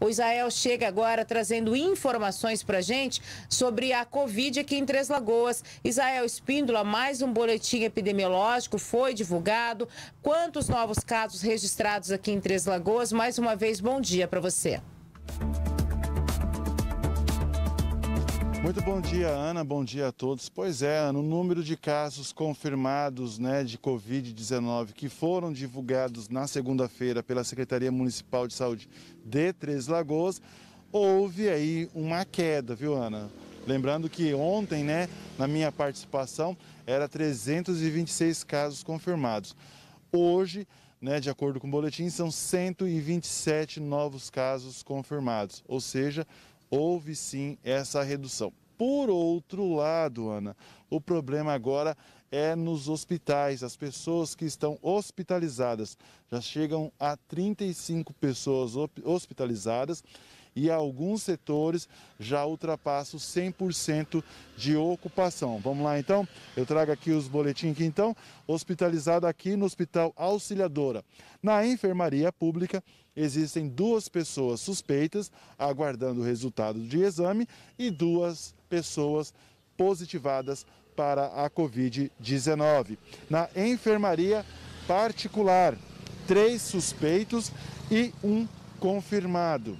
O Israel chega agora trazendo informações para gente sobre a Covid aqui em Três Lagoas. Israel Espíndola, mais um boletim epidemiológico foi divulgado. Quantos novos casos registrados aqui em Três Lagoas? Mais uma vez, bom dia para você. Muito bom dia, Ana. Bom dia a todos. Pois é, no número de casos confirmados né, de Covid-19 que foram divulgados na segunda-feira pela Secretaria Municipal de Saúde de Três Lagoas, houve aí uma queda, viu, Ana? Lembrando que ontem, né, na minha participação, era 326 casos confirmados. Hoje, né, de acordo com o boletim, são 127 novos casos confirmados, ou seja, houve sim essa redução. Por outro lado, Ana, o problema agora é nos hospitais. As pessoas que estão hospitalizadas já chegam a 35 pessoas hospitalizadas e alguns setores já ultrapassam 100% de ocupação. Vamos lá então? Eu trago aqui os boletins aqui então. Hospitalizado aqui no Hospital Auxiliadora. Na enfermaria pública, existem duas pessoas suspeitas aguardando o resultado de exame e duas pessoas positivadas para a Covid-19. Na enfermaria particular, três suspeitos e um confirmado.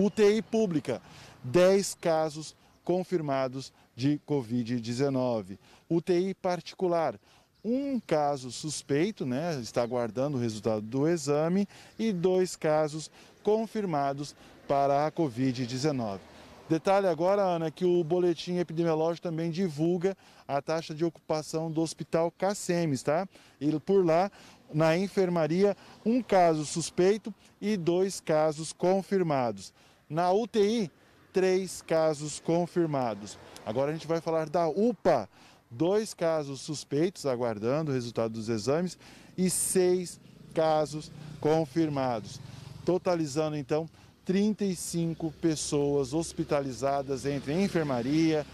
UTI pública, 10 casos confirmados de Covid-19. UTI particular, um caso suspeito, né, está aguardando o resultado do exame, e dois casos confirmados para a Covid-19. Detalhe agora, Ana, que o boletim epidemiológico também divulga a taxa de ocupação do Hospital Cacemes, tá? E por lá, na enfermaria, um caso suspeito e dois casos confirmados. Na UTI, três casos confirmados. Agora a gente vai falar da UPA. Dois casos suspeitos aguardando o resultado dos exames e seis casos confirmados. Totalizando então 35 pessoas hospitalizadas entre enfermaria,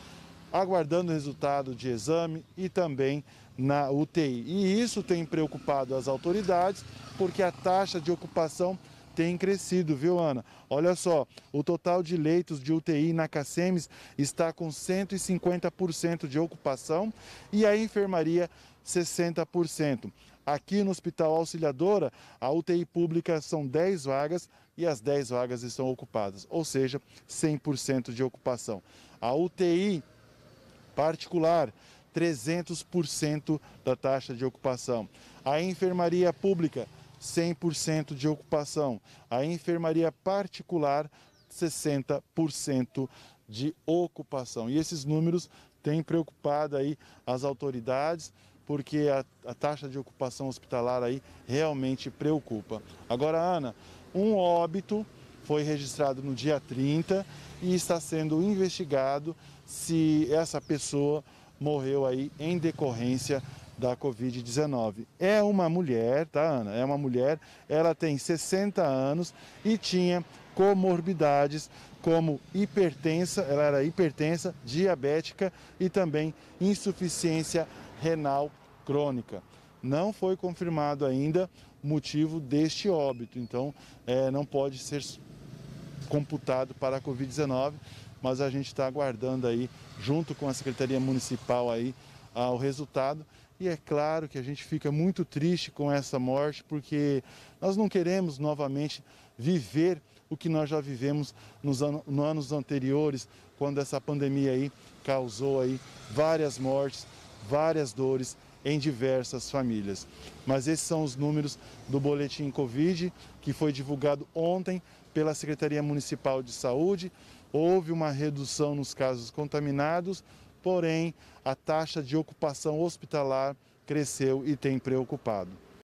aguardando o resultado de exame e também na UTI. E isso tem preocupado as autoridades, porque a taxa de ocupação tem crescido, viu, Ana? Olha só, o total de leitos de UTI na Cacemes está com 150% de ocupação e a enfermaria 60%. Aqui no Hospital Auxiliadora, a UTI pública são 10 vagas e as 10 vagas estão ocupadas, ou seja, 100% de ocupação. A UTI particular, 300% da taxa de ocupação. A enfermaria pública, 100% de ocupação. A enfermaria particular, 60% de ocupação. E esses números têm preocupado aí as autoridades, porque a, a taxa de ocupação hospitalar aí realmente preocupa. Agora, Ana, um óbito foi registrado no dia 30 e está sendo investigado se essa pessoa morreu aí em decorrência da Covid-19. É uma mulher, tá, Ana? É uma mulher, ela tem 60 anos e tinha comorbidades como hipertensa, ela era hipertensa, diabética e também insuficiência renal crônica. Não foi confirmado ainda o motivo deste óbito, então é, não pode ser computado para a Covid-19, mas a gente está aguardando aí, junto com a Secretaria Municipal aí, o resultado e é claro que a gente fica muito triste com essa morte, porque nós não queremos novamente viver o que nós já vivemos nos, an anos anteriores, quando essa pandemia aí causou aí várias mortes, várias dores em diversas famílias. Mas esses são os números do boletim Covid que foi divulgado ontem pela Secretaria Municipal de Saúde. Houve uma redução nos casos contaminados, porém a taxa de ocupação hospitalar cresceu e tem preocupado.